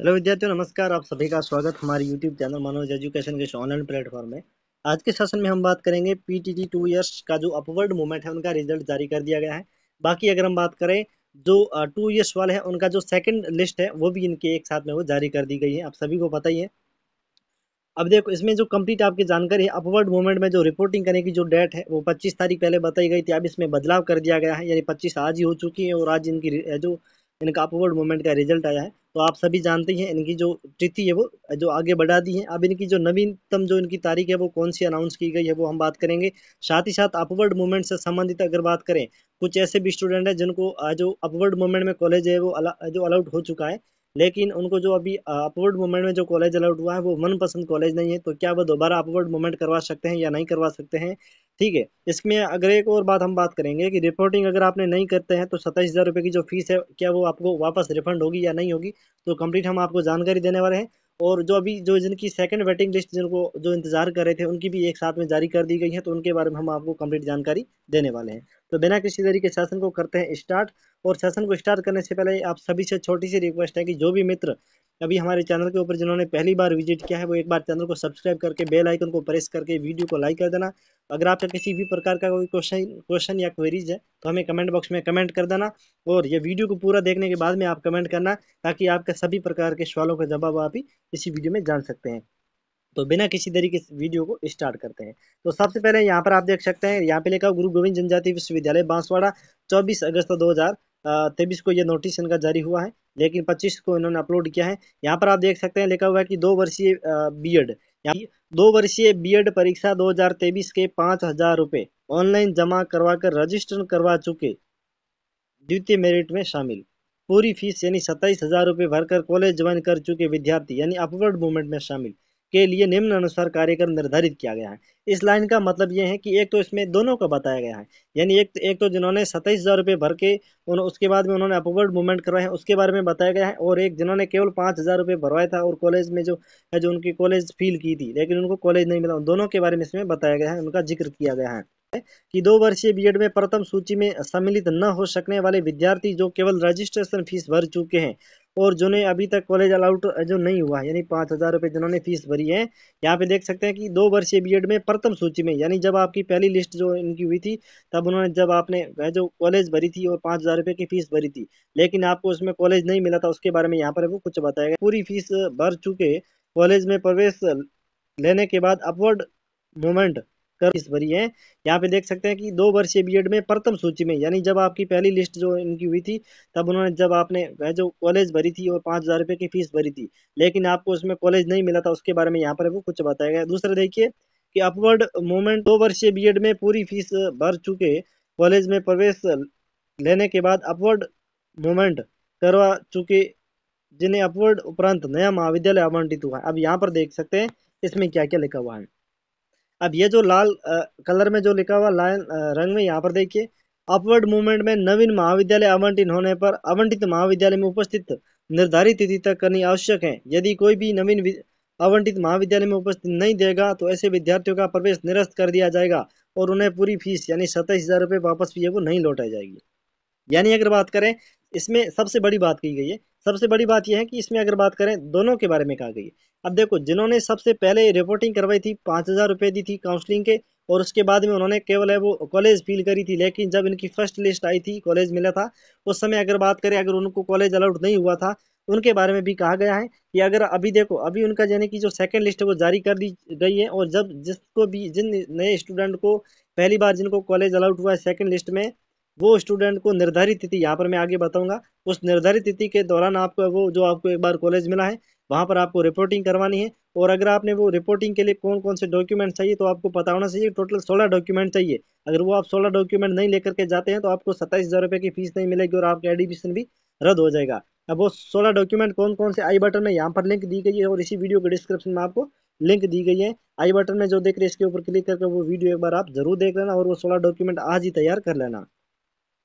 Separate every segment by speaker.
Speaker 1: hello विद्यार्थियों नमस्कार आप सभी का स्वागत हमारे यूट्यूब चैनल मनोज एजुकेशन के ऑनलाइन प्लेटफॉर्म में आज के सेशन में हम बात करेंगे पीटीटी टू ईयर्स का जो अपवर्ड मूवमेंट है उनका रिजल्ट जारी कर दिया गया है बाकी अगर हम बात करें जो टू ईयर्स वाले हैं उनका जो सेकंड लिस्ट है वो भी इनके एक साथ में वो जारी कर दी गई है आप सभी को पता ही है अब देखो इसमें जो कंप्लीट आपकी जानकारी है अपवर्ड मूवमेंट में जो रिपोर्टिंग करने की जो डेट है वो 25 तारीख पहले बताई गई थी अब इसमें बदलाव कर दिया गया है यानी 25 आज ही हो चुकी है और आज इनकी जो इनका अपवर्ड मूवमेंट का रिजल्ट आया है तो आप सभी जानते हैं इनकी जो तिथि है वो जो आगे बढ़ा दी है अब इनकी जो नवीनतम जो इनकी तारीख है वो कौन सी अनाउंस की गई है वो हम बात करेंगे साथ ही साथ अपवर्ड मूवमेंट से संबंधित अगर बात करें कुछ ऐसे भी स्टूडेंट हैं जिनको जो अपवर्ड मूवमेंट में कॉलेज है वो अला, जो अलाउट हो चुका है लेकिन उनको जो अभी अपवर्ड मूवमेंट में जो कॉलेज अलाउड हुआ है वो मन पसंद कॉलेज नहीं है तो क्या वो दोबारा अपवर्ड मूवमेंट करवा सकते हैं या नहीं करवा सकते हैं ठीक है इसमें अगर एक और बात हम बात करेंगे कि रिपोर्टिंग अगर आपने नहीं करते हैं तो सत्ताईस हज़ार रुपये की जो फीस है क्या वो आपको वापस रिफंड होगी या नहीं होगी तो कंप्लीट हम आपको जानकारी देने वाले हैं और जो अभी जो जिनकी सेकंड वेटिंग लिस्ट जिनको जो इंतजार कर रहे थे उनकी भी एक साथ में जारी कर दी गई है तो उनके बारे में हम आपको कंप्लीट जानकारी देने वाले हैं तो बिना किसी तरीके सेशन को करते हैं स्टार्ट और सेशन को स्टार्ट करने से पहले आप सभी से छोटी सी रिक्वेस्ट है कि जो भी मित्र अभी हमारे चैनल के ऊपर जिन्होंने पहली बार विजिट किया है वो एक बार चैनल को सब्सक्राइब करके बेल आइकन को प्रेस करके वीडियो को लाइक कर देना अगर आपका किसी भी प्रकार का कोई क्वेश्चन क्वेश्चन या क्वेरीज है तो हमें कमेंट बॉक्स में कमेंट कर देना और ये वीडियो को पूरा देखने के बाद में आप कमेंट करना ताकि आपके सभी प्रकार के सवालों का जवाब आप ही इसी वीडियो में जान सकते हैं तो बिना किसी तरीके से वीडियो को स्टार्ट करते हैं तो सबसे पहले यहाँ पर आप देख सकते हैं यहाँ पे लिखा गुरु गोविंद जनजाति विश्वविद्यालय बांसवाड़ा 24 अगस्त 2023 को यह नोटिस इनका जारी हुआ है लेकिन 25 को इन्होंने अपलोड किया है यहाँ पर आप देख सकते हैं लिखा हुआ है कि दो वर्षीय बीएड दो वर्षीय बीएड परीक्षा 2023 के पाँच हजार रुपए ऑनलाइन जमा करवा कर रजिस्टर करवा चुके द्वितीय मेरिट में शामिल पूरी फीस यानी सत्ताईस हजार रुपये भरकर कॉलेज ज्वाइन कर चुके विद्यार्थी यानी अपवर्ड मूवमेंट में शामिल के लिए निम्न अनुसार कार्यक्रम निर्धारित किया गया है इस लाइन का मतलब ये है कि एक तो इसमें दोनों का बताया गया है यानी एक एक तो जिन्होंने सत्ताईस हज़ार रुपये भर के उन, उसके बाद में उन्होंने अपवर्ड मूवमेंट करवाया हैं उसके बारे में बताया गया है और एक जिन्होंने केवल पाँच हज़ार रुपये भरवाया था और कॉलेज में जो है जो उनकी कॉलेज फील की थी लेकिन उनको कॉलेज नहीं मिला उन दोनों के बारे में इसमें बताया गया है उनका जिक्र किया गया है कि दो वर्षीय बी में प्रथम सूची में सम्मिलित न हो सकने वाले विद्यार्थी जो केवल रजिस्ट्रेशन फीस भर चुके हैं और जिन्हें अभी तक कॉलेज अलाउट जो नहीं हुआ यानी पाँच हज़ार रुपये जिन्होंने फीस भरी है यहाँ पे देख सकते हैं कि दो वर्षीय बीएड में प्रथम सूची में यानी जब आपकी पहली लिस्ट जो इनकी हुई थी तब उन्होंने जब आपने वह जो कॉलेज भरी थी और पाँच हज़ार रुपये की फीस भरी थी लेकिन आपको उसमें कॉलेज नहीं मिला था उसके बारे में यहाँ पर वो कुछ बताया गया पूरी फीस भर चुके कॉलेज में प्रवेश लेने के बाद अपवर्ड मोमेंट कर इस भरी है यहाँ पे देख सकते हैं कि दो वर्षीय बीएड में प्रथम सूची में यानी जब आपकी पहली लिस्ट जो इनकी हुई थी तब उन्होंने जब आपने वह जो कॉलेज भरी थी और पाँच हज़ार रुपये की फीस भरी थी लेकिन आपको उसमें कॉलेज नहीं मिला था उसके बारे में यहाँ पर वो कुछ बताया गया दूसरा देखिए कि अपवर्ड मूवमेंट दो वर्षीय बी में पूरी फीस भर चुके कॉलेज में प्रवेश लेने के बाद अपवर्ड मूवमेंट करवा चुके जिन्हें अपवर्ड उपरांत नया महाविद्यालय आवंटित हुआ है अब यहाँ पर देख सकते हैं इसमें क्या क्या लिखा हुआ है अब ये जो लाल आ, कलर में जो लिखा हुआ लाइन रंग में यहाँ पर देखिए अपवर्ड मूवमेंट में नवीन महाविद्यालय आवंटित होने पर आवंटित महाविद्यालय में उपस्थित निर्धारित तिथि तक करनी आवश्यक है यदि कोई भी नवीन आवंटित महाविद्यालय में उपस्थित नहीं देगा तो ऐसे विद्यार्थियों का प्रवेश निरस्त कर दिया जाएगा और उन्हें पूरी फीस यानी सत्ताईस हजार रुपये वापस भी को नहीं लौटाई जाएगी यानी अगर बात करें इसमें सबसे बड़ी बात कही गई है सबसे बड़ी बात यह है कि इसमें अगर बात करें दोनों के बारे में कहा गई है अब देखो जिन्होंने सबसे पहले रिपोर्टिंग करवाई थी पाँच हज़ार रुपये दी थी काउंसलिंग के और उसके बाद में उन्होंने केवल है वो कॉलेज फील करी थी लेकिन जब इनकी फर्स्ट लिस्ट आई थी कॉलेज मिला था उस समय अगर बात करें अगर उनको कॉलेज अलाउड नहीं हुआ था उनके बारे में भी कहा गया है कि अगर अभी देखो अभी उनका यानी कि जो सेकंड लिस्ट है वो जारी कर दी गई है और जब जिसको भी जिन नए स्टूडेंट को पहली बार जिनको कॉलेज अलाउड हुआ है सेकंड लिस्ट में वो स्टूडेंट को निर्धारित तिथि यहाँ पर मैं आगे बताऊंगा उस निर्धारित तिथि के दौरान आपको वो जो आपको एक बार कॉलेज मिला है वहाँ पर आपको रिपोर्टिंग करवानी है और अगर आपने वो रिपोर्टिंग के लिए कौन कौन से डॉक्यूमेंट चाहिए तो आपको पता होना चाहिए टोटल सोलह डॉक्यूमेंट चाहिए अगर वो आप सोलह डॉक्यूमेंट नहीं लेकर के जाते हैं तो आपको सत्ताईस हज़ार रुपये की फीस नहीं मिलेगी और आपका एडमिशन भी रद्द हो जाएगा अब वो सोलह डॉक्यूमेंट कौन कौन से आई बटन में यहाँ पर लिंक दी गई है और इसी वीडियो के डिस्क्रिप्शन में आपको लिंक दी गई है आई बटन में जो देख रहे हैं इसके ऊपर क्लिक करके वो वीडियो एक बार आप जरूर देख लेना और वो सोलह डॉक्यूमेंट आज ही तैयार कर लेना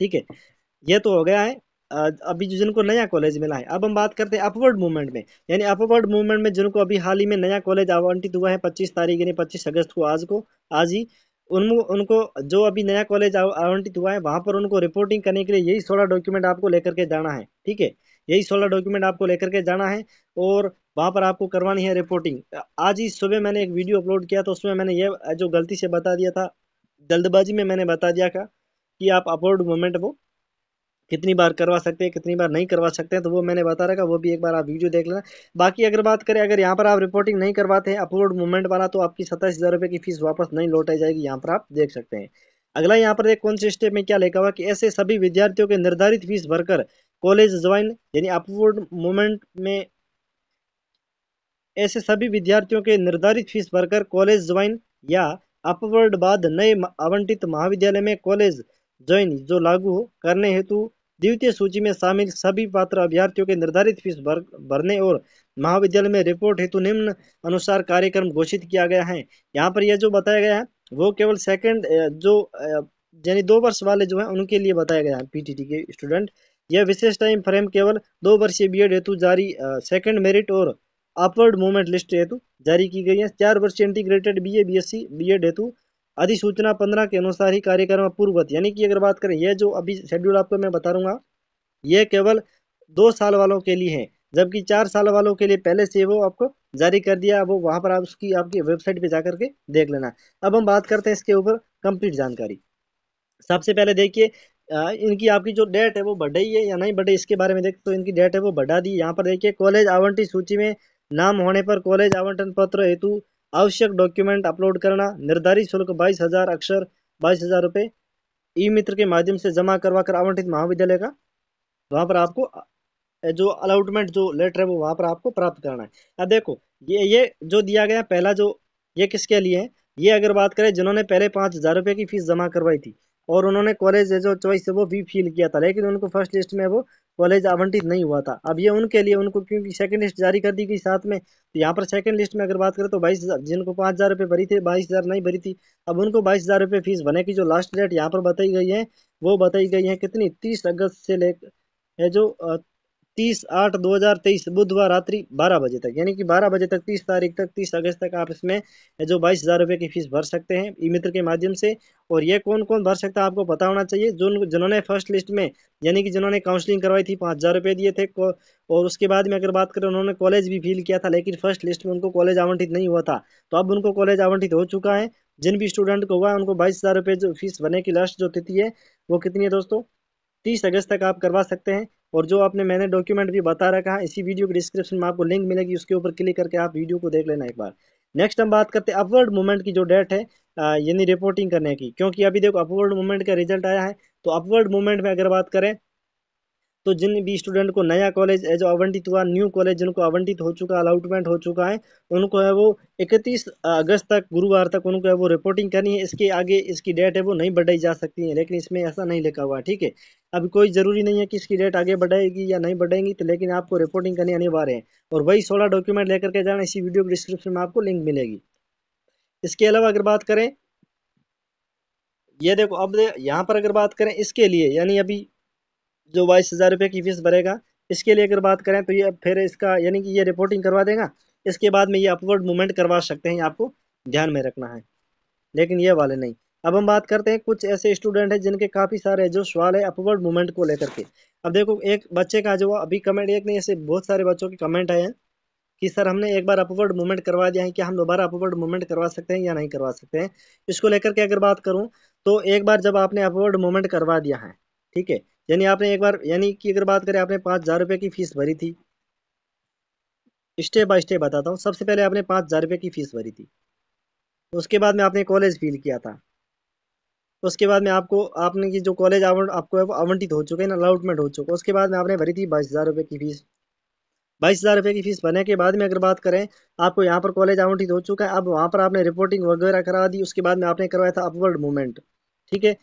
Speaker 1: ठीक है ये तो हो गया है अभी जो जिनको नया कॉलेज मिला है अब हम बात करते हैं अपवर्ड मूवमेंट में यानी अपवर्ड मूवमेंट में जिनको अभी हाल ही में नया कॉलेज आवंटित हुआ है पच्चीस तारीख यानी पच्चीस अगस्त को आज को आज ही उन उनको जो अभी नया कॉलेज आवंटित हुआ है वहाँ पर उनको रिपोर्टिंग करने के लिए यही सोलह डॉक्यूमेंट आपको लेकर के जाना है ठीक है यही सोलह डॉक्यूमेंट आपको लेकर के जाना है और वहाँ पर आपको करवानी है रिपोर्टिंग आज ही सुबह मैंने एक वीडियो अपलोड किया तो उसमें मैंने ये जो गलती से बता दिया था जल्दबाजी में मैंने बता दिया था कि आप अपवर्ड मूवमेंट वो कितनी बार करवा सकते हैं कितनी बार नहीं करवा सकते हैं तो वो मैंने बता रखा वो भी एक बार आप वीडियो देख लेना बाकी अगर बात करें अगर यहाँ पर आप रिपोर्टिंग नहीं करवाते हैं अपवर्ड मूवमेंट वाला तो आपकी सत्ताईस हज़ार रुपये की फीस वापस नहीं लौटाई जाएगी यहाँ पर आप देख सकते हैं अगला यहाँ पर देख कौन से स्टेप में क्या लिखा हुआ कि ऐसे सभी विद्यार्थियों के निर्धारित फीस भरकर कॉलेज ज्वाइन यानी अपवर्ड मूवमेंट में ऐसे सभी विद्यार्थियों के निर्धारित फीस भरकर कॉलेज ज्वाइन या अपवर्ड बाद नए आवंटित महाविद्यालय में कॉलेज ज्वाइन जो लागू करने हेतु द्वितीय सूची में शामिल सभी पात्र अभ्यर्थियों के निर्धारित फीस भर, भरने और महाविद्यालय में रिपोर्ट हेतु निम्न अनुसार कार्यक्रम घोषित किया गया है यहाँ पर यह जो बताया गया है वो केवल सेकंड जो यानी दो वर्ष वाले जो है उनके लिए बताया गया है पीटीटी के स्टूडेंट यह विशेष टाइम फ्रेम केवल दो वर्षीय बी हेतु जारी सेकेंड मेरिट और अपवर्ड मूवमेंट लिस्ट हेतु जारी की गई है चार वर्षीय इंटीग्रेटेड बी ए बीएड हेतु अधिसूचना पंद्रह के अनुसार ही कार्यक्रम पूर्ववत यानी कि अगर बात करें यह जो अभी शेड्यूल आपको मैं बता रूंगा यह केवल दो साल वालों के लिए है जबकि चार साल वालों के लिए पहले से वो आपको जारी कर दिया वो वहां पर आप उसकी आपकी वेबसाइट पे जा करके देख लेना अब हम बात करते हैं इसके ऊपर कंप्लीट जानकारी सबसे पहले देखिए इनकी आपकी जो डेट है वो बढ़ाई है या नहीं बढ़ाई इसके बारे में देख तो इनकी डेट है वो बढ़ा दी यहाँ पर देखिए कॉलेज आवंटित सूची में नाम होने पर कॉलेज आवंटन पत्र हेतु आवश्यक डॉक्यूमेंट अपलोड करना निर्धारित शुल्क बाईस हजार अक्षर बाईस हजार रुपये ई मित्र के माध्यम से जमा करवा कर आवंटित महाविद्यालय का वहाँ पर आपको जो अलाउटमेंट जो लेटर है वो वहाँ पर आपको प्राप्त करना है अब देखो ये ये जो दिया गया पहला जो ये किसके लिए है ये अगर बात करें जिन्होंने पहले पाँच हज़ार रुपये की फीस जमा करवाई थी और उन्होंने कॉलेज जो चॉइस है वो भी फील किया था लेकिन उनको फर्स्ट लिस्ट में वो कॉलेज आवंटित नहीं हुआ था अब ये उनके लिए उनको क्योंकि सेकंड लिस्ट जारी कर दी गई साथ में तो यहाँ पर सेकंड लिस्ट में अगर बात करें तो बाईस जिनको पाँच हज़ार रुपये भरी थे बाईस हज़ार नहीं भरी थी अब उनको बाईस हज़ार रुपये फीस भरने की जो लास्ट डेट यहाँ पर बताई गई है वो बताई गई है कितनी तीस अगस्त से लेकर जो तीस आठ दो हज़ार तेईस बुधवार रात्रि बारह बजे तक यानी कि बारह बजे तक तीस तारीख तक तीस अगस्त तक आप इसमें जो बाईस हज़ार रुपये की फीस भर सकते हैं ई मित्र के माध्यम से और ये कौन कौन भर सकता है आपको पता होना चाहिए जो जिन्होंने फर्स्ट लिस्ट में यानी कि जिन्होंने काउंसलिंग करवाई थी पाँच हज़ार रुपये दिए थे और उसके बाद में अगर बात करें उन्होंने कॉलेज भी फील किया था लेकिन फर्स्ट लिस्ट में उनको कॉलेज आवंटित नहीं हुआ था तो अब उनको कॉलेज आवंटित हो चुका है जिन भी स्टूडेंट को हुआ है उनको बाईस हज़ार रुपये जो फीस भरने की लास्ट जो तिथि है वो कितनी है दोस्तों तीस अगस्त तक आप करवा सकते हैं और जो आपने मैंने डॉक्यूमेंट भी बता रखा है इसी वीडियो के डिस्क्रिप्शन में आपको लिंक मिलेगी उसके ऊपर क्लिक करके आप वीडियो को देख लेना एक बार नेक्स्ट हम बात करते हैं अपवर्ड मूवमेंट की जो डेट है यानी रिपोर्टिंग करने की क्योंकि अभी देखो अपवर्ड मूवमेंट का रिजल्ट आया है तो अपवर्ड मूवमेंट में अगर बात करें तो जिन भी स्टूडेंट को नया कॉलेज एज आवंटित हुआ न्यू कॉलेज जिनको आवंटित हो चुका अलाउटमेंट हो चुका है उनको है वो इकतीस अगस्त तक गुरुवार तक उनको है वो रिपोर्टिंग करनी है इसके आगे इसकी डेट है वो नहीं बढ़ाई जा सकती है लेकिन इसमें ऐसा नहीं लिखा हुआ ठीक है अब कोई ज़रूरी नहीं है कि इसकी डेट आगे बढ़ेगी या नहीं बढ़ेगी तो लेकिन आपको रिपोर्टिंग करनी अनिवार्य है और वही सोलह डॉक्यूमेंट लेकर के जाना इसी वीडियो के डिस्क्रिप्शन में आपको लिंक मिलेगी इसके अलावा अगर बात करें ये देखो अब यहाँ पर अगर बात करें इसके लिए यानी अभी जो बाईस हज़ार रुपये की फीस भरेगा इसके लिए अगर बात करें तो ये फिर इसका यानी कि ये रिपोर्टिंग करवा देगा इसके बाद में ये अपवर्ड मूवमेंट करवा सकते हैं आपको ध्यान में रखना है लेकिन ये वाले नहीं अब हम बात करते हैं कुछ ऐसे स्टूडेंट हैं जिनके काफ़ी सारे जो सवाल है अपवर्ड मूवमेंट को लेकर के अब देखो एक बच्चे का जो अभी कमेंट एक नहीं ऐसे बहुत सारे बच्चों के कमेंट आए हैं कि सर हमने एक बार अपवर्ड मूवमेंट करवा दिया है कि हम दोबारा अपवर्ड मूवमेंट करवा सकते हैं या नहीं करवा सकते हैं इसको लेकर के अगर बात करूँ तो एक बार जब आपने अपवर्ड मूवमेंट करवा दिया है ठीक है यानी आपने एक बार यानी कि अगर बात करें आपने पाँच हज़ार रुपये की फ़ीस भरी थी स्टेप बाय स्टेप बताता हूँ सबसे पहले आपने पाँच हज़ार रुपये की फ़ीस भरी थी उसके बाद में आपने कॉलेज फील किया था उसके बाद में आपको आपने की जो कॉलेज आपको आवंटित हो चुके हैं अलाउटमेंट हो चुका है उसके बाद में आपने भरी थी बाईस हज़ार रुपये की फ़ीस बाईस हज़ार रुपये की फ़ीस भरने के बाद में अगर बात करें आपको यहाँ पर कॉलेज आवंटित हो चुका है अब वहाँ पर आपने रिपोर्टिंग वगैरह करा दी उसके बाद में आपने करवाया था अपवर्ड मूवमेंट ठीक है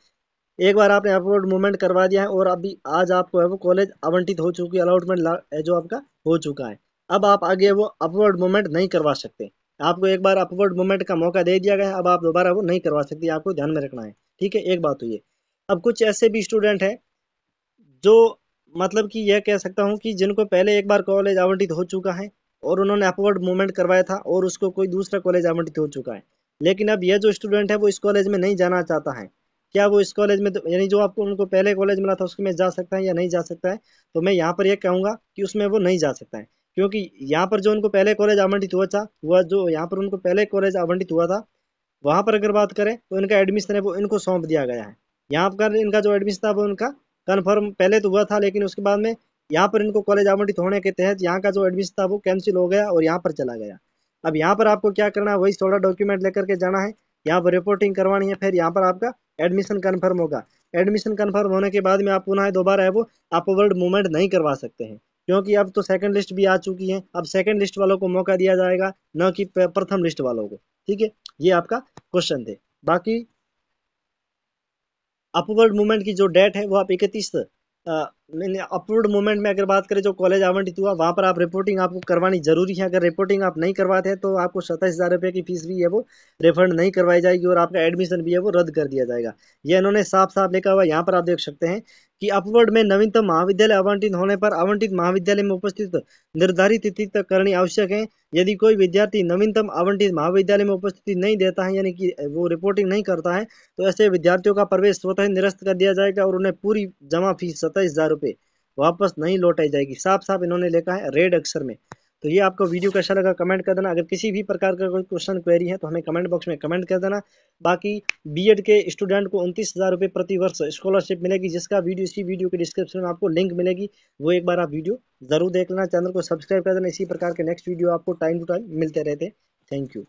Speaker 1: एक बार आपने अपवर्ड मूवमेंट करवा दिया है और अभी आज आपको है वो कॉलेज आवंटित हो चुकी है अलाउटमेंट जो आपका हो चुका है अब आप आगे वो अपवर्ड मूवमेंट नहीं करवा सकते आपको एक बार अपवर्ड मूवमेंट का मौका दे दिया गया है अब आप दोबारा वो नहीं करवा सकते आपको ध्यान में रखना है ठीक है एक बात हुई तो है अब कुछ ऐसे भी स्टूडेंट हैं जो मतलब कि यह कह सकता हूँ कि जिनको पहले एक बार कॉलेज आवंटित हो चुका है और उन्होंने अपवर्ड मूवमेंट करवाया था और उसको कोई दूसरा कॉलेज आवंटित हो चुका है लेकिन अब यह जो स्टूडेंट है वो इस कॉलेज में नहीं जाना चाहता है क्या वो इस कॉलेज में तो यानी जो आपको उनको पहले कॉलेज मिला था उसमें जा सकता है या नहीं जा सकता है तो मैं यहाँ पर यह कहूँगा कि उसमें वो नहीं जा सकता है क्योंकि यहाँ पर जो उनको पहले कॉलेज आवंटित हुआ था हुआ जो यहाँ पर उनको पहले कॉलेज आवंटित हुआ था वहाँ पर अगर बात करें तो इनका एडमिशन है वो इनको सौंप दिया गया है यहाँ पर इनका जो एडमिशन था वो उनका कन्फर्म पहले तो हुआ था लेकिन उसके बाद में यहाँ पर इनको कॉलेज आवंटित होने के तहत यहाँ का जो एडमिशन था वो कैंसिल हो गया और यहाँ पर चला गया अब यहाँ पर आपको क्या करना है वही थोड़ा डॉक्यूमेंट लेकर के जाना है यहाँ पर रिपोर्टिंग करवानी है फिर यहाँ पर आपका एडमिशन कन्फर्म होगा एडमिशन कन्फर्म होने के बाद में आप पुनः दोबारा है वो अपवर्ड मूवमेंट नहीं करवा सकते हैं क्योंकि अब तो सेकंड लिस्ट भी आ चुकी है अब सेकंड लिस्ट वालों को मौका दिया जाएगा न कि प्रथम लिस्ट वालों को ठीक है ये आपका क्वेश्चन थे बाकी अपवर्ड मूवमेंट की जो डेट है वो आप इकतीस नहीं अपवर्ड मूवमेंट में अगर बात करें जो कॉलेज आवंटित हुआ वहाँ पर आप रिपोर्टिंग आपको करवानी जरूरी है अगर रिपोर्टिंग आप नहीं करवाते हैं तो आपको सत्ताईस हज़ार रुपये की फीस भी है वो रिफंड नहीं करवाई जाएगी और आपका एडमिशन भी है वो रद्द कर दिया जाएगा ये इन्होंने साफ साफ लिखा हुआ यहाँ पर आप देख सकते हैं कि अपवर्ड में नवीनतम महाविद्यालय आवंटित होने पर आवंटित महाविद्यालय में उपस्थित निर्धारित तिथि तक करनी आवश्यक है यदि कोई विद्यार्थी नवीनतम आवंटित महाविद्यालय में उपस्थिति नहीं देता है यानी कि वो रिपोर्टिंग नहीं करता है तो ऐसे विद्यार्थियों का प्रवेश स्वतः निरस्त कर दिया जाएगा और उन्हें पूरी जमा फीस सत्ताईस हज़ार पे वापस नहीं लौटाई जाएगी साफ साफ इन्होंने लिखा है रेड अक्षर में तो ये आपको वीडियो कैसा लगा कमेंट कर देना अगर किसी भी प्रकार का कोई क्वेश्चन क्वेरी है तो हमें कमेंट बॉक्स में कमेंट कर देना बाकी बीएड के स्टूडेंट को उनतीस हज़ार रुपये प्रति वर्ष स्कॉलरशिप मिलेगी जिसका वीडियो इसी वीडियो के डिस्क्रिप्शन में आपको लिंक मिलेगी वो एक बार आप वीडियो ज़रूर देख लेना चैनल को सब्सक्राइब कर देना इसी प्रकार के नेक्स्ट वीडियो आपको टाइम टू टाइम मिलते रहते थैंक यू